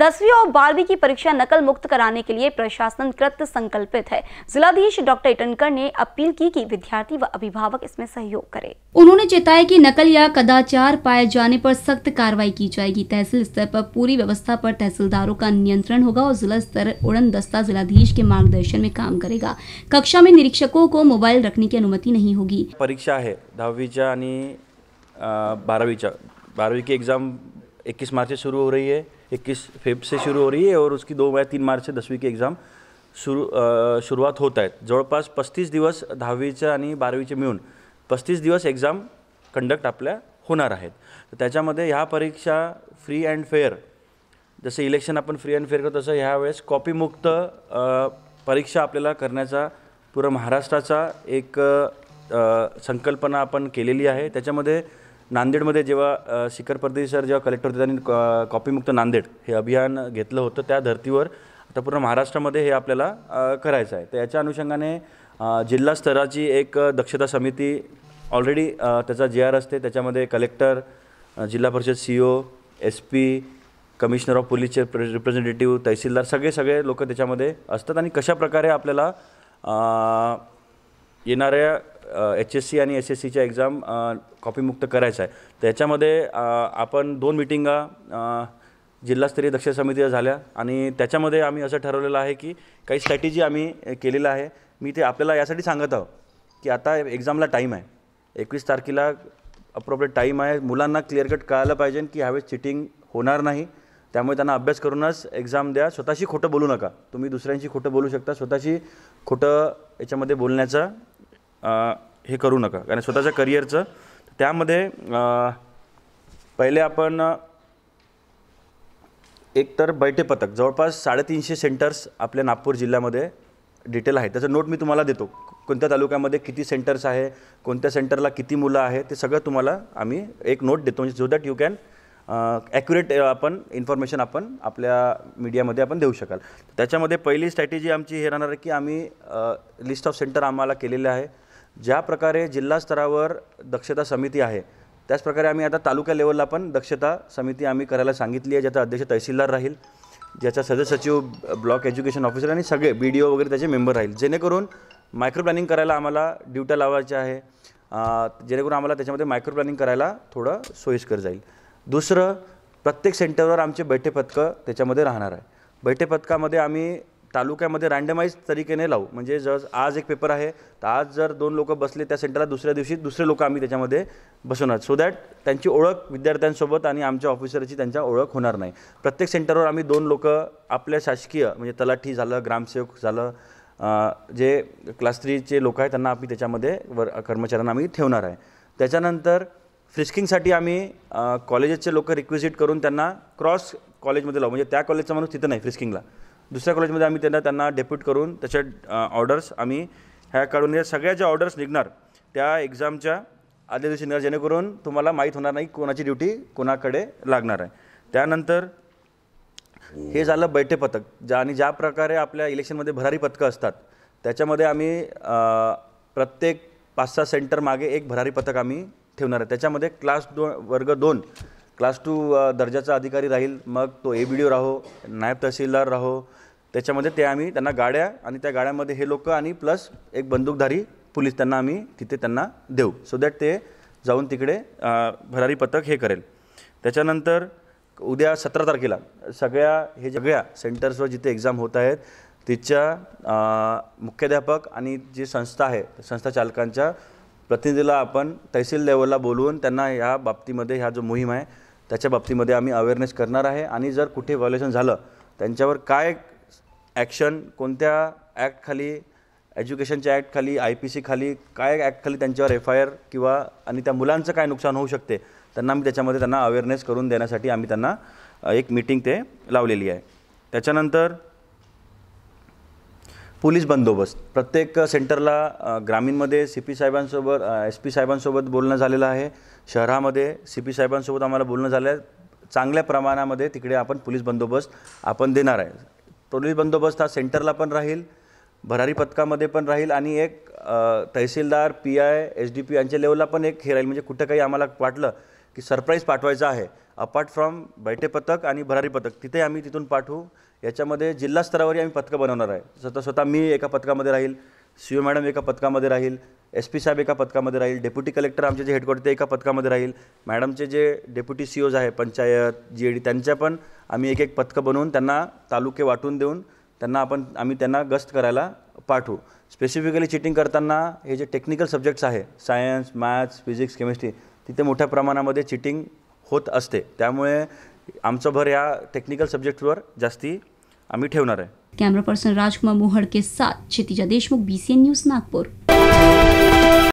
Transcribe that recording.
दसवीं और बारहवीं की परीक्षा नकल मुक्त कराने के लिए प्रशासन कृत संकल्पित है जिलाधीश डॉक्टर इटनकर ने अपील की कि विद्यार्थी व अभिभावक इसमें सहयोग करें उन्होंने चेताया कि नकल या कदाचार पाए जाने पर सख्त कार्रवाई की जाएगी तहसील स्तर पर पूरी व्यवस्था पर तहसीलदारों का नियंत्रण होगा और जिला स्तर उड़न दस्ता जिलाधीश के मार्गदर्शन में काम करेगा कक्षा में निरीक्षकों को मोबाइल रखने की अनुमति नहीं होगी परीक्षा है दसवीं बारहवीं बारहवीं की एग्ज़ाम 21 मार्च से शुरू हो रही है 21 फेब से शुरू हो रही है और उसकी दो या तीन मार्च से दसवीं की एग्ज़ाम सुरू सुरुवात होत आहेत जवळपास पस्तीस दिवस दहावीच्या आणि बारावीचे मिळून पस्तीस दिवस एक्झाम कंडक्ट आपल्या होणार आहेत तर त्याच्यामध्ये ह्या परीक्षा फ्री अँड फेअर जसं इलेक्शन आपण फ्री अँड फेअर करतो तसं ह्यावेळेस कॉपीमुक्त परीक्षा आपल्याला करण्याचा पुरं महाराष्ट्राचा एक संकल्पना आपण केलेली आहे त्याच्यामध्ये नांदेडमध्ये जेव्हा शिखर परदेशी सर जेव्हा कलेक्टर होते त्यांनी कॉपीमुक्त नांदेड हे अभियान घेतलं होतं त्या धर्तीवर आता पूर्ण महाराष्ट्रामध्ये हे आपल्याला करायचं आहे तर याच्या अनुषंगाने जिल्हा स्तराची एक दक्षता समिती ऑलरेडी त्याचा जे आर असते त्याच्यामध्ये कलेक्टर जिल्हा परिषद C O S P commissioner of पोलीसचे रिप्रेझेंटेटिव्ह तहसीलदार सगळे सगळे लोक त्याच्यामध्ये असतात आणि कशाप्रकारे आपल्याला येणाऱ्या एच एस सी आणि एस एस सीच्या एक्झाम कॉपीमुक्त करायचं आहे त्याच्यामध्ये आपण दोन मिटिंगा जिल्हास्तरीय दक्ष समितीच्या झाल्या आणि त्याच्यामध्ये आम्ही असं ठरवलेलं आहे की काही स्ट्रॅटेजी आम्ही केलेलं आहे मी ते आपल्याला यासाठी सांगत आहो की आता एक्झामला टाईम आहे एकवीस तारखेला अप्रोप्रिएट टाईम आहे मुलांना क्लिअर कट कळायला पाहिजे की ह्यावेळेस चिटिंग होणार नाही त्यामुळे त्यांना अभ्यास करूनच एक्झाम द्या स्वतःशी खोटं बोलू नका तुम्ही दुसऱ्यांशी खोटं बोलू शकता स्वतःशी खोटं याच्यामध्ये बोलण्याचा हे करू नका कारण स्वतःच्या करिअरचं त्यामध्ये पहिले आपण एकतर पथक जवळपास साडेतीनशे सेंटर्स आपल्या नागपूर जिल्ह्यामध्ये डिटेल आहे त्याचं नोट मी तुम्हाला देतो कोणत्या तालुक्यामध्ये किती सेंटर्स आहे कोणत्या सेंटरला किती मुलं आहे ते सगळं तुम्हाला आम्ही एक नोट देतो म्हणजे so that you can accurate आपण इन्फॉर्मेशन आपण आपल्या मीडियामध्ये आपण देऊ शकाल त्याच्यामध्ये पहिली स्ट्रॅटेजी आमची हे राहणार आहे की आम्ही लिस्ट ऑफ सेंटर आम्हाला केलेले आहे ज्या प्रकारे जिल्हा स्तरावर दक्षता समिती आहे त्याचप्रकारे आम्ही आता तालुका लेवलला पण दक्षता समिती आम्ही करायला सांगितली आहे ज्याचा अध्यक्ष तहसीलदार राहील ज्याचा सचिव ब्लॉक एज्युकेशन ऑफिसर आणि सगळे बी डी ओ वगैरे त्याचे मेंबर राहील जेणेकरून मायक्रो प्लॅनिंग करायला आम्हाला ड्युट्या लावायच्या आहे जेणेकरून आम्हाला त्याच्यामध्ये मायक्रो प्लॅनिंग करायला थोडं सोयीस्कर जाईल दुसरं प्रत्येक सेंटरवर आमचे बैठे पथकं त्याच्यामध्ये राहणार आहे बैठे पथकामध्ये आम्ही तालुक्यामध्ये रँडमाइज तरीकेने लावू म्हणजे जर आज एक पेपर आहे तर आज जर दोन लोक बसले त्या सेंटरला दुसऱ्या दिवशी दुसरे लोक आम्ही त्याच्यामध्ये बसवणार सो दॅट त्यांची ओळख विद्यार्थ्यांसोबत आणि आमच्या ऑफिसरची त्यांच्या ओळख होणार नाही प्रत्येक सेंटरवर आम्ही दोन लोक आपल्या शासकीय म्हणजे तलाठी झालं ग्रामसेवक झालं जे क्लास थ्रीचे लोक आहेत त्यांना आम्ही त्याच्यामध्ये वर कर्मचाऱ्यांना आम्ही ठेवणार आहे त्याच्यानंतर फ्रिस्किंगसाठी आम्ही कॉलेजेसचे लोक रिक्विजिट करून त्यांना क्रॉस कॉलेजमध्ये लावू म्हणजे त्या कॉलेजचा माणूस तिथं नाही फ्रिस्किंगला दुसऱ्या कॉलेजमध्ये आम्ही त्यांना त्यांना डेप्यूट करून त्याच्या ऑर्डर्स आम्ही ह्या काढून या सगळ्या ज्या ऑर्डर्स निघणार त्या एक्झामच्या आदल्या दिवशी निघणार जेणेकरून तुम्हाला माहीत होणार नाही कोणाची ड्युटी कोणाकडे लागणार आहे त्यानंतर हे झालं बैठे पथक ज्या आणि ज्या प्रकारे आपल्या इलेक्शनमध्ये भरारी पथकं असतात त्याच्यामध्ये आम्ही प्रत्येक पाच सहा सेंटर मागे एक भरारी पथक आम्ही ठेवणार आहे त्याच्यामध्ये क्लास दो वर्ग दोन क्लास टू दर्जाचा अधिकारी राहील मग तो ए बी डी ओ राहो नायब तहसीलदार राहो त्याच्यामध्ये ते आम्ही त्यांना गाड्या आणि त्या गाड्यामध्ये हे लोक आणि प्लस एक बंदूकधारी पोलीस त्यांना आम्ही तिथे त्यांना देऊ सो दॅट ते जाऊन तिकडे भरारी पथक हे करेल त्याच्यानंतर उद्या सतरा तारखेला सगळ्या हे सगळ्या सेंटर्सवर जिथे एक्झाम होत आहेत तिच्या मुख्याध्यापक आणि जी संस्था आहे संस्था चालकांच्या प्रतिनिधीला आपण तहसील लेवलला बोलवून त्यांना ह्या बाबतीमध्ये ह्या जो मोहीम आहे त्याच्या बाबतीमध्ये आम्ही अवेअरनेस करणार आहे आणि जर कुठे व्हायलेशन झालं त्यांच्यावर काय ॲक्शन कोणत्या ॲक्टखाली एज्युकेशनच्या ॲक्टखाली आय पी सी खाली काय ॲक्टखाली त्यांच्यावर एफ आय आर किंवा आणि त्या मुलांचं काय नुकसान होऊ शकते त्यांना आम्ही त्याच्यामध्ये त्यांना अवेअरनेस करून देण्यासाठी आम्ही त्यांना एक मीटिंग ते लावलेली आहे त्याच्यानंतर पोलीस बंदोबस्त प्रत्येक सेंटरला ग्रामीणमध्ये सी पी साहेबांसोबत एस पी साहेबांसोबत बोलणं झालेलं आहे शहरामध्ये सी पी साहेबांसोबत आम्हाला बोलणं झालं आहे चांगल्या प्रमाणामध्ये तिकडे आपण पोलीस बंदोबस्त आपण देणार आहे पोलीस बंदोबस्त हा सेंटरला पण राहील भरारी पथकामध्ये पण राहील आणि एक तहसीलदार P I S D P यांच्या लेवलला पण एक हे राहील म्हणजे कुठं काही आम्हाला वाटलं की सरप्राईज पाठवायचं आहे अपार्ट फ्रॉम बैठे पथक आणि भरारी पथक तिथे आम्ही तिथून पाठवू याच्यामध्ये जिल्हा स्तरावरही आम्ही पथकं बनवणार आहे स्वतः स्वतः मी एका पथकामध्ये राहील सी ओ मॅडम एका पथकामध्ये राहील एस पी साहेब एका पथकामध्ये राहील डेप्युटी कलेक्टर आमचे जे हेडक्वार्टर ते एका पथकामध्ये राहील मॅडमचे जे डेप्युटी सी ओज आहे पंचायत जी डी त्यांच्या पण आम्ही एक एक पथकं बनवून त्यांना तालुके वाटून देऊन त्यांना आपण आम्ही त्यांना गस्त करायला पाठवू स्पेसिफिकली चिटिंग करताना हे जे टेक्निकल सब्जेक्ट्स आहे सायन्स मॅथ्स फिजिक्स केमिस्ट्री तिथे मोठ्या प्रमाणामध्ये चिटिंग होत असते त्यामुळे आमचं भर या टेक्निकल सब्जेक्टवर जास्ती आम्ही ठेवणार आहे कॅमेरा पर्सन राजकुमार के साथ Kshitija Deshmukh B C N news Nagpur